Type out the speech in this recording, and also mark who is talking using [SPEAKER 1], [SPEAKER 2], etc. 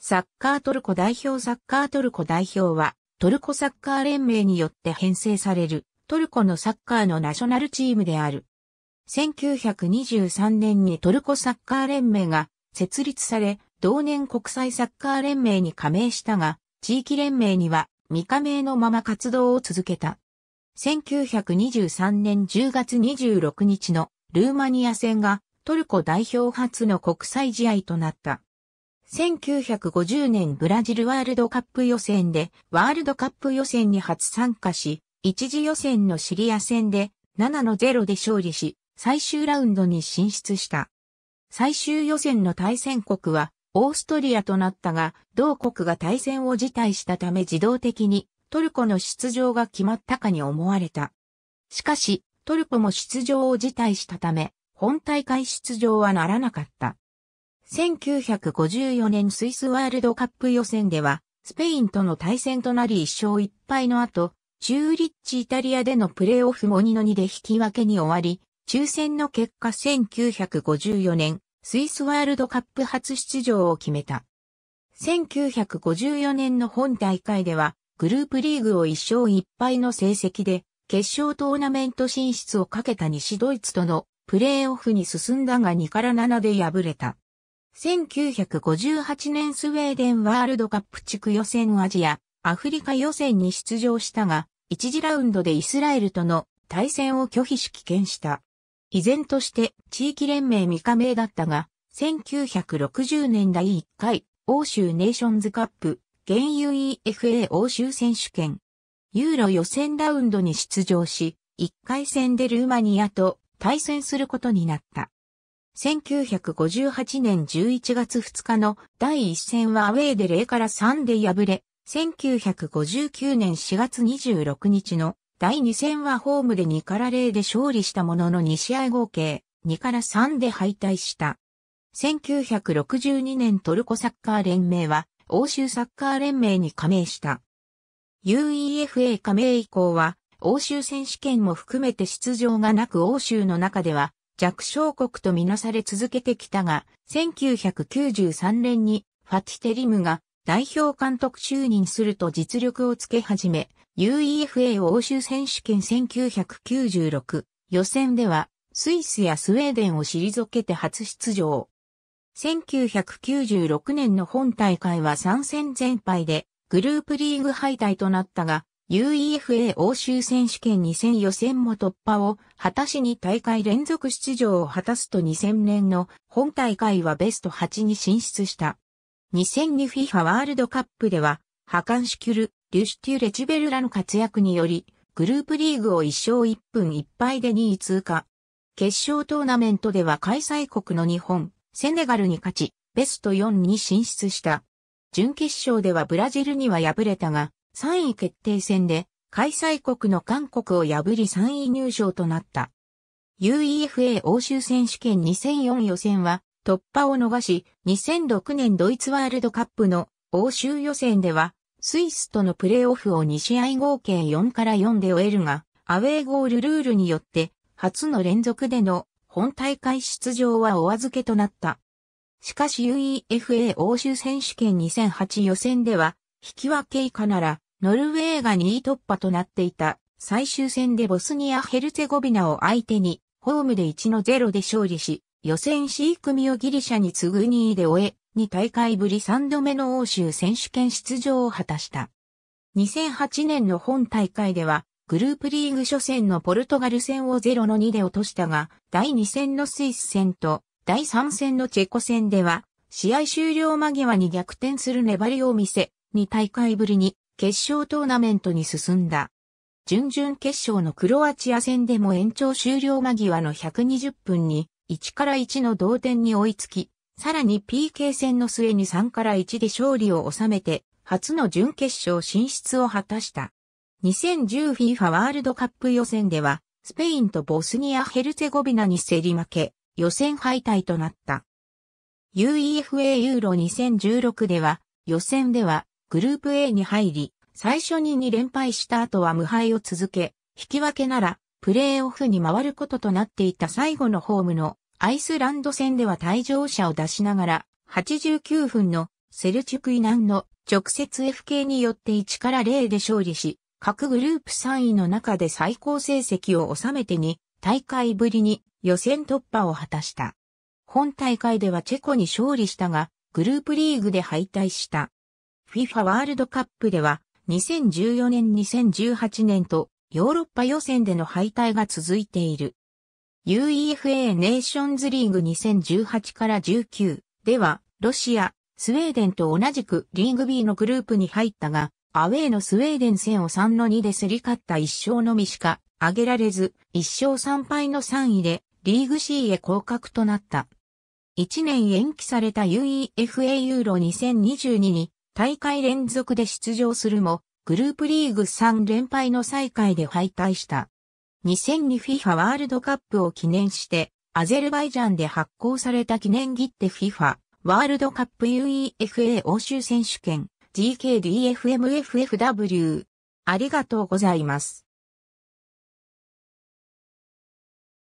[SPEAKER 1] サッカートルコ代表サッカートルコ代表は、トルコサッカー連盟によって編成される、トルコのサッカーのナショナルチームである。1923年にトルコサッカー連盟が設立され、同年国際サッカー連盟に加盟したが、地域連盟には未加盟のまま活動を続けた。1923年10月26日のルーマニア戦がトルコ代表初の国際試合となった。1950年ブラジルワールドカップ予選で、ワールドカップ予選に初参加し、一次予選のシリア戦で7の0で勝利し、最終ラウンドに進出した。最終予選の対戦国はオーストリアとなったが、同国が対戦を辞退したため自動的にトルコの出場が決まったかに思われた。しかし、トルコも出場を辞退したため、本大会出場はならなかった。1954年スイスワールドカップ予選では、スペインとの対戦となり1勝1敗の後、中立地リッチイタリアでのプレーオフも2の2で引き分けに終わり、抽選の結果1954年、スイスワールドカップ初出場を決めた。1954年の本大会では、グループリーグを1勝1敗の成績で、決勝トーナメント進出をかけた西ドイツとのプレーオフに進んだが2から7で敗れた。1958年スウェーデンワールドカップ地区予選アジア、アフリカ予選に出場したが、1次ラウンドでイスラエルとの対戦を拒否し棄権した。依然として地域連盟未加盟だったが、1960年第1回欧州ネーションズカップ、現 UEFA 欧州選手権。ユーロ予選ラウンドに出場し、1回戦でルーマニアと対戦することになった。1958年11月2日の第1戦はアウェーで0から3で敗れ、1959年4月26日の第2戦はホームで2から0で勝利したものの2試合合計2から3で敗退した。1962年トルコサッカー連盟は欧州サッカー連盟に加盟した。UEFA 加盟以降は欧州選手権も含めて出場がなく欧州の中では弱小国とみなされ続けてきたが、1993年にファティ・テリムが代表監督就任すると実力をつけ始め、UEFA 欧州選手権1996予選ではスイスやスウェーデンを退けて初出場。1996年の本大会は3戦全敗でグループリーグ敗退となったが、UEFA 欧州選手権2000予選も突破を果たしに大会連続出場を果たすと2000年の本大会はベスト8に進出した。2002FIFA ワールドカップでは、ハカンシュキュル、リュシュテュレチベルらの活躍により、グループリーグを1勝1分1敗で2位通過。決勝トーナメントでは開催国の日本、セネガルに勝ち、ベスト4に進出した。準決勝ではブラジルには敗れたが、3位決定戦で開催国の韓国を破り3位入賞となった。UEFA 欧州選手権2004予選は突破を逃し、2006年ドイツワールドカップの欧州予選では、スイスとのプレーオフを2試合合計4から4で終えるが、アウェーゴールルールによって、初の連続での本大会出場はお預けとなった。しかし UEFA 欧州選手権2008予選では、引き分け以下なら、ノルウェーが2位突破となっていた最終戦でボスニア・ヘルツェゴビナを相手に、ホームで1の0で勝利し、予選 C 組をギリシャに次ぐ2位で終え、2大会ぶり3度目の欧州選手権出場を果たした。2008年の本大会では、グループリーグ初戦のポルトガル戦を0の2で落としたが、第2戦のスイス戦と、第3戦のチェコ戦では、試合終了間際に逆転する粘りを見せ、2大会ぶりに決勝トーナメントに進んだ。準々決勝のクロアチア戦でも延長終了間際の120分に1から1の同点に追いつき、さらに PK 戦の末に3から1で勝利を収めて、初の準決勝進出を果たした。2010FIFA ワールドカップ予選では、スペインとボスニア・ヘルツェゴビナに競り負け、予選敗退となった。UEFA ユーロ2016では、予選ではグループ A に入り、最初に2連敗した後は無敗を続け、引き分けなら、プレーオフに回ることとなっていた最後のホームのアイスランド戦では退場者を出しながら、89分のセルチュクイナンの直接 FK によって1から0で勝利し、各グループ3位の中で最高成績を収めて2大会ぶりに予選突破を果たした。本大会ではチェコに勝利したが、グループリーグで敗退した。FIFA ワールドカップでは2014年2018年とヨーロッパ予選での敗退が続いている。UEFA ネーションズリーグ2018から19ではロシア、スウェーデンと同じくリーグ B のグループに入ったが、アウェーのスウェーデン戦を3の2で競り勝った1勝のみしか挙げられず、1勝3敗の3位でリーグ C へ降格となった。1年延期された UEFA ユーロ2022に大会連続で出場するも、グループリーグ3連敗の最下位で敗退した。2002FIFA ワールドカップを記念して、アゼルバイジャンで発行された記念切手 FIFA ワールドカップ UEFA 欧州選手権 GKDFMFFW ありがとうございます。